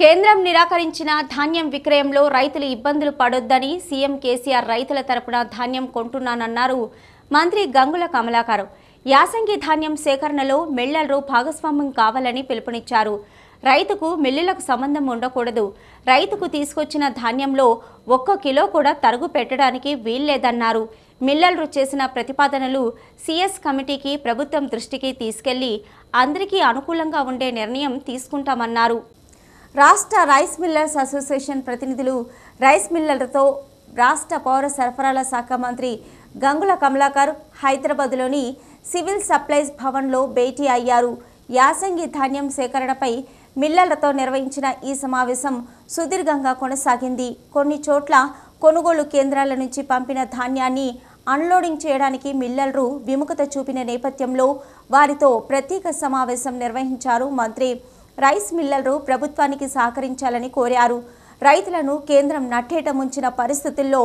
కేంద్రం నిరాకరించిన ధాన్యం విక్రయంలో రైతులు ఇబ్బందులు పడొద్దని సీఎం కేసీఆర్ రైతుల తరపున ధాన్యం కొంటున్నానన్నారు మంత్రి గంగుల కమలాకర్ యాసంగి ధాన్యం సేకరణలో మెళ్లలు భాగస్వామ్యం కావాలని పిలుపునిచ్చారు రైతుకు మిల్లులకు సంబంధం ఉండకూడదు రైతుకు తీసుకొచ్చిన ధాన్యంలో ఒక్క కిలో కూడా తరుగు పెట్టడానికి వీల్లేదన్నారు మిల్లలు చేసిన ప్రతిపాదనలు సిఎస్ కమిటీకి ప్రభుత్వం దృష్టికి తీసుకెళ్లి అందరికీ అనుకూలంగా ఉండే నిర్ణయం తీసుకుంటామన్నారు రాష్ట్ర రైస్ మిల్లర్స్ అసోసియేషన్ ప్రతినిధులు రైస్ మిల్లర్లతో రాష్ట్ర పౌర సరఫరాల శాఖ మంత్రి గంగుల కమలాకర్ హైదరాబాద్లోని సివిల్ సప్లైస్ భవన్లో భేటీ అయ్యారు యాసంగి ధాన్యం సేకరణపై మిల్లర్లతో నిర్వహించిన ఈ సమావేశం సుదీర్ఘంగా కొనసాగింది కొన్ని చోట్ల కొనుగోలు కేంద్రాల నుంచి పంపిన ధాన్యాన్ని అన్లోడింగ్ చేయడానికి మిల్లర్లు విముఖత చూపిన నేపథ్యంలో వారితో ప్రత్యేక సమావేశం నిర్వహించారు మంత్రి రైస్ మిల్లర్లు ప్రభుత్వానికి సహకరించాలని కోరారు రైతులను కేంద్రం నట్టేట ముంచిన పరిస్థితుల్లో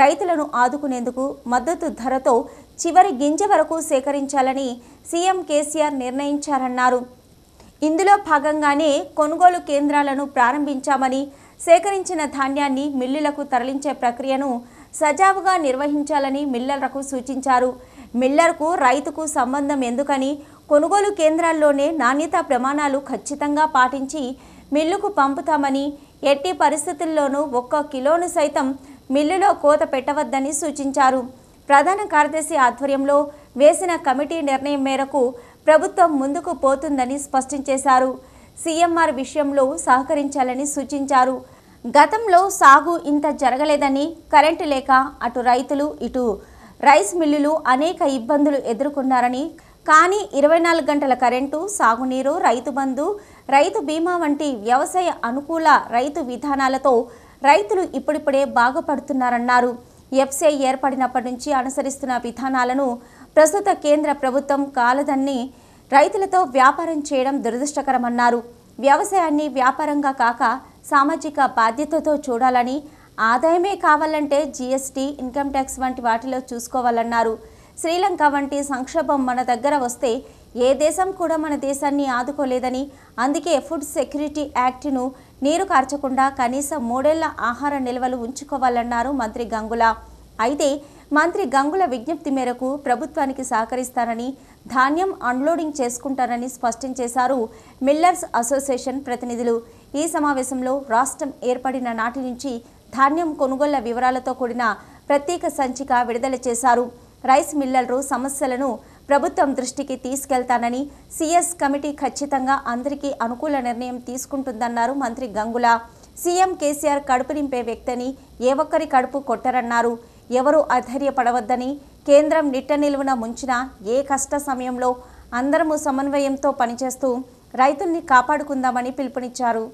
రైతులను ఆదుకునేందుకు మద్దతు ధరతో చివరి గింజ వరకు సేకరించాలని సీఎం కేసీఆర్ నిర్ణయించారన్నారు ఇందులో భాగంగానే కొనుగోలు కేంద్రాలను ప్రారంభించామని సేకరించిన ధాన్యాన్ని మిల్లులకు తరలించే ప్రక్రియను సజావుగా నిర్వహించాలని మిల్లర్లకు సూచించారు మిల్లర్కు రైతుకు సంబంధం ఎందుకని కొనుగోలు కేంద్రాల్లోనే నాణ్యతా ప్రమాణాలు ఖచ్చితంగా పాటించి మిల్లుకు పంపుతామని ఎట్టి పరిస్థితుల్లోనూ ఒక్క కిలోను సైతం మిల్లులో కోత పెట్టవద్దని సూచించారు ప్రధాన కార్యదర్శి ఆధ్వర్యంలో వేసిన కమిటీ నిర్ణయం మేరకు ప్రభుత్వం ముందుకు పోతుందని స్పష్టం చేశారు సీఎంఆర్ విషయంలో సహకరించాలని సూచించారు గతంలో సాగు ఇంత జరగలేదని కరెంటు లేక అటు రైతులు ఇటు రైస్ మిల్లులు అనేక ఇబ్బందులు ఎదుర్కొన్నారని కానీ ఇరవై నాలుగు గంటల కరెంటు సాగునీరు రైతు బంధు రైతు బీమా వంటి వ్యవసాయ అనుకూల రైతు విధానాలతో రైతులు ఇప్పుడిప్పుడే బాగుపడుతున్నారన్నారు ఎఫ్సిఐ ఏర్పడినప్పటి నుంచి అనుసరిస్తున్న విధానాలను ప్రస్తుత కేంద్ర ప్రభుత్వం కాలదన్ని రైతులతో వ్యాపారం చేయడం దురదృష్టకరమన్నారు వ్యవసాయాన్ని వ్యాపారంగా కాక సామాజిక బాధ్యతతో చూడాలని ఆదాయమే కావాలంటే జీఎస్టీ ఇన్కమ్ ట్యాక్స్ వంటి వాటిలో చూసుకోవాలన్నారు శ్రీలంక వంటి సంక్షోభం మన దగ్గర వస్తే ఏ దేశం కూడా మన దేశాన్ని ఆదుకోలేదని అందుకే ఫుడ్ సెక్యూరిటీ యాక్ట్ను నీరు కార్చకుండా కనీసం మూడేళ్ల ఆహార నిల్వలు ఉంచుకోవాలన్నారు మంత్రి గంగుల అయితే మంత్రి గంగుల విజ్ఞప్తి మేరకు ప్రభుత్వానికి సహకరిస్తారని ధాన్యం అన్లోడింగ్ చేసుకుంటారని స్పష్టం చేశారు మిల్లర్స్ అసోసియేషన్ ప్రతినిధులు ఈ సమావేశంలో రాష్ట్రం ఏర్పడిన నాటి నుంచి ధాన్యం కొనుగోళ్ల వివరాలతో కూడిన ప్రత్యేక సంచిక విడుదల చేశారు రైస్ మిల్లర్లు సమస్యలను ప్రభుత్వం దృష్టికి తీసుకెళ్తానని సీఎస్ కమిటీ ఖచ్చితంగా అందరికీ అనుకూల నిర్ణయం తీసుకుంటుందన్నారు మంత్రి గంగుల సీఎం కేసీఆర్ కడుపు నింపే వ్యక్తిని ఏ ఒక్కరి కడుపు కొట్టరన్నారు ఎవరూ అధైర్యపడవద్దని కేంద్రం నిట్ట నిలువున ముంచిన ఏ కష్ట సమయంలో అందరము సమన్వయంతో పనిచేస్తూ రైతుల్ని కాపాడుకుందామని పిలుపునిచ్చారు